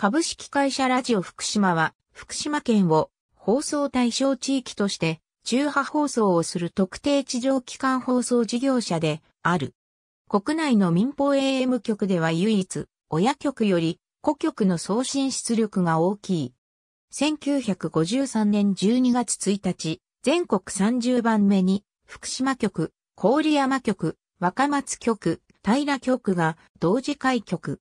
株式会社ラジオ福島は、福島県を放送対象地域として、中波放送をする特定地上機関放送事業者である。国内の民放 AM 局では唯一、親局より、子局の送信出力が大きい。1953年12月1日、全国30番目に、福島局、郡山局、若松局、平局が同時開局。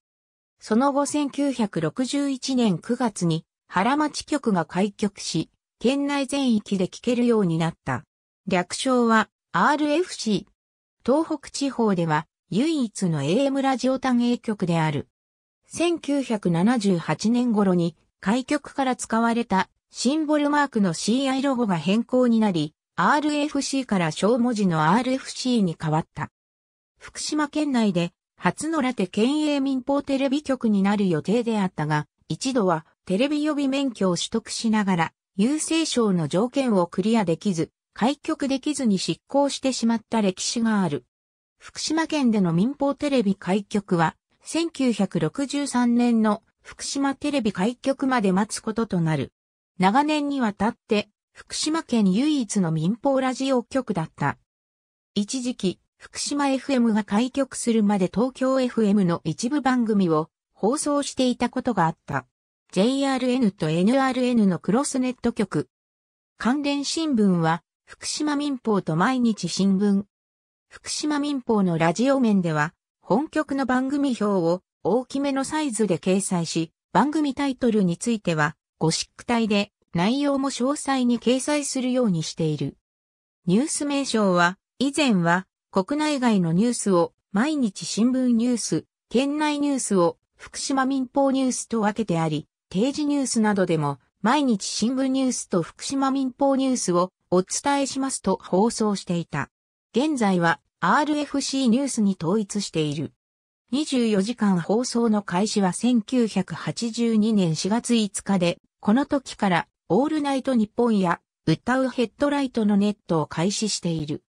その後1961年9月に原町局が開局し、県内全域で聴けるようになった。略称は RFC。東北地方では唯一の AM ラジオ単営局である。1978年頃に開局から使われたシンボルマークの CI ロゴが変更になり、RFC から小文字の RFC に変わった。福島県内で初のラテ県営民放テレビ局になる予定であったが、一度はテレビ予備免許を取得しながら、郵政省の条件をクリアできず、開局できずに執行してしまった歴史がある。福島県での民放テレビ開局は、1963年の福島テレビ開局まで待つこととなる。長年にわたって、福島県唯一の民放ラジオ局だった。一時期、福島 FM が開局するまで東京 FM の一部番組を放送していたことがあった。JRN と NRN のクロスネット局。関連新聞は、福島民報と毎日新聞。福島民報のラジオ面では、本局の番組表を大きめのサイズで掲載し、番組タイトルについては、ゴシック体で内容も詳細に掲載するようにしている。ニュース名称は、以前は、国内外のニュースを毎日新聞ニュース、県内ニュースを福島民放ニュースと分けてあり、定時ニュースなどでも毎日新聞ニュースと福島民放ニュースをお伝えしますと放送していた。現在は RFC ニュースに統一している。24時間放送の開始は1982年4月5日で、この時からオールナイト日本や歌うヘッドライトのネットを開始している。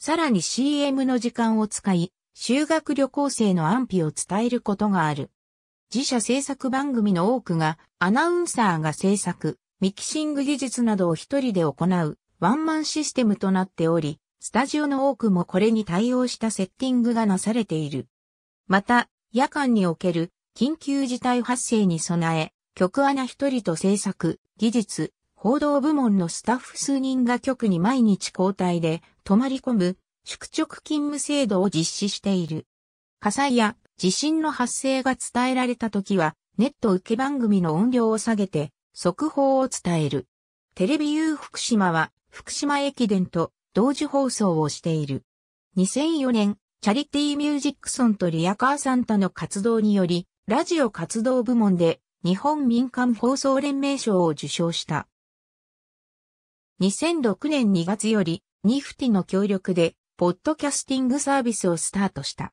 さらに CM の時間を使い、修学旅行生の安否を伝えることがある。自社制作番組の多くが、アナウンサーが制作、ミキシング技術などを一人で行う、ワンマンシステムとなっており、スタジオの多くもこれに対応したセッティングがなされている。また、夜間における緊急事態発生に備え、曲穴一人と制作、技術、報道部門のスタッフ数人が局に毎日交代で泊まり込む宿直勤務制度を実施している。火災や地震の発生が伝えられた時はネット受け番組の音量を下げて速報を伝える。テレビ U 福島は福島駅伝と同時放送をしている。2004年、チャリティーミュージックソンとリアカーサンタの活動により、ラジオ活動部門で日本民間放送連盟賞を受賞した。2006年2月より、ニフティの協力で、ポッドキャスティングサービスをスタートした。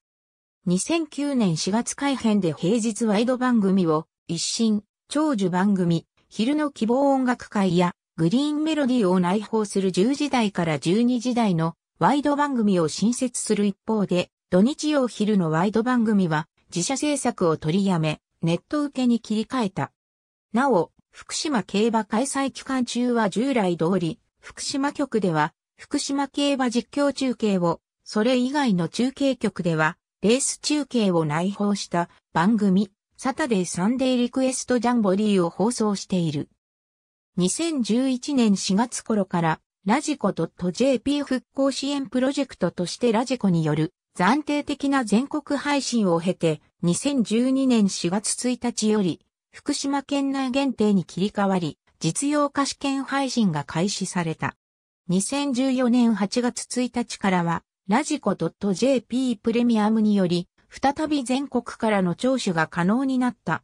2009年4月改編で平日ワイド番組を、一新、長寿番組、昼の希望音楽会や、グリーンメロディーを内包する10時台から12時台のワイド番組を新設する一方で、土日曜昼のワイド番組は自社制作を取りやめ、ネット受けに切り替えた。なお、福島競馬開催期間中は従来通り、福島局では、福島競馬実況中継を、それ以外の中継局では、レース中継を内包した番組、サタデーサンデーリクエストジャンボリーを放送している。2011年4月頃から、ラジコ .jp 復興支援プロジェクトとしてラジコによる暫定的な全国配信を経て、2012年4月1日より、福島県内限定に切り替わり、実用化試験配信が開始された。2014年8月1日からは、ラジコ .jp プレミアムにより、再び全国からの聴取が可能になった。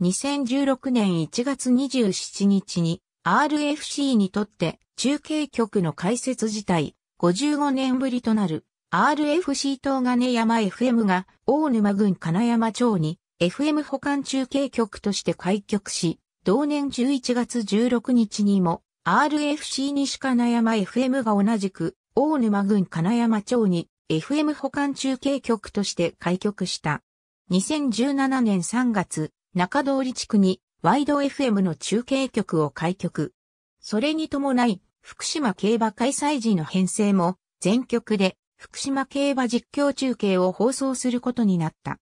2016年1月27日に RFC にとって中継局の開設自体55年ぶりとなる RFC 東金山 FM が大沼郡金山町に FM 保管中継局として開局し、同年11月16日にも RFC 西金山 FM が同じく大沼郡金山町に FM 保管中継局として開局した。2017年3月、中通り地区にワイド FM の中継局を開局。それに伴い、福島競馬開催時の編成も全局で福島競馬実況中継を放送することになった。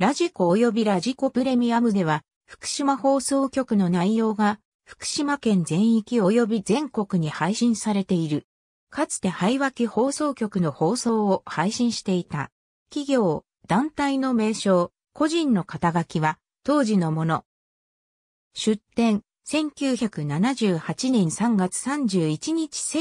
ラジコ及びラジコプレミアムでは、福島放送局の内容が、福島県全域及び全国に配信されている。かつて廃脇放送局の放送を配信していた。企業、団体の名称、個人の肩書きは、当時のもの。出展、1978年3月31日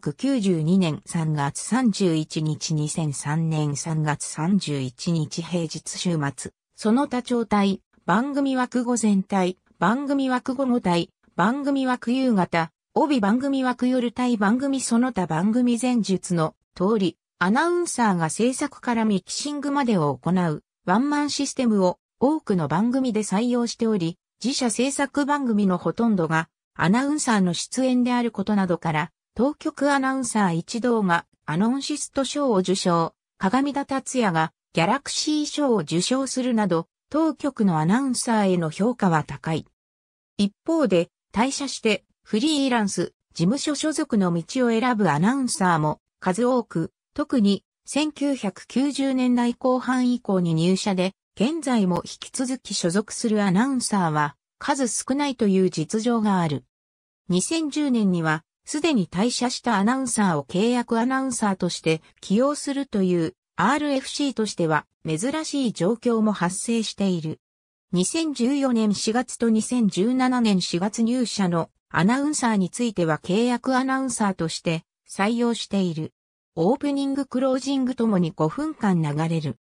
1992年3月31日2003年3月31日平日週末その他朝体番組枠午前帯番組枠午後帯番組枠夕方帯番組枠夜帯番組その他番組前述の通りアナウンサーが制作からミキシングまでを行うワンマンシステムを多くの番組で採用しており、自社制作番組のほとんどがアナウンサーの出演であることなどから、当局アナウンサー一同がアノンシスト賞を受賞、鏡田達也がギャラクシー賞を受賞するなど、当局のアナウンサーへの評価は高い。一方で、退社してフリーランス、事務所所属の道を選ぶアナウンサーも数多く、特に1990年代後半以降に入社で現在も引き続き所属するアナウンサーは数少ないという実情がある。2010年にはすでに退社したアナウンサーを契約アナウンサーとして起用するという RFC としては珍しい状況も発生している。2014年4月と2017年4月入社のアナウンサーについては契約アナウンサーとして採用している。オープニングクロージングともに5分間流れる。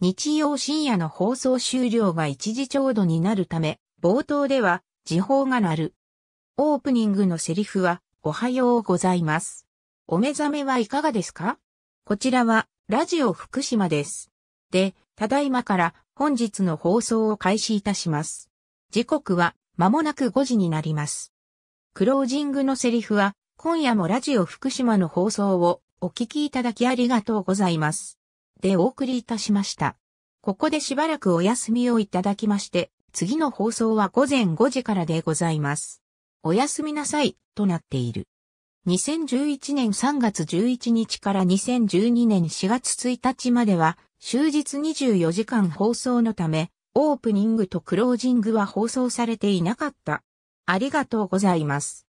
日曜深夜の放送終了が一時ちょうどになるため、冒頭では時報が鳴る。オープニングのセリフは、おはようございます。お目覚めはいかがですかこちらは、ラジオ福島です。で、ただいまから本日の放送を開始いたします。時刻は、まもなく5時になります。クロージングのセリフは、今夜もラジオ福島の放送をお聞きいただきありがとうございます。でお送りいたしました。ここでしばらくお休みをいただきまして、次の放送は午前5時からでございます。おやすみなさい、となっている。2011年3月11日から2012年4月1日までは、終日24時間放送のため、オープニングとクロージングは放送されていなかった。ありがとうございます。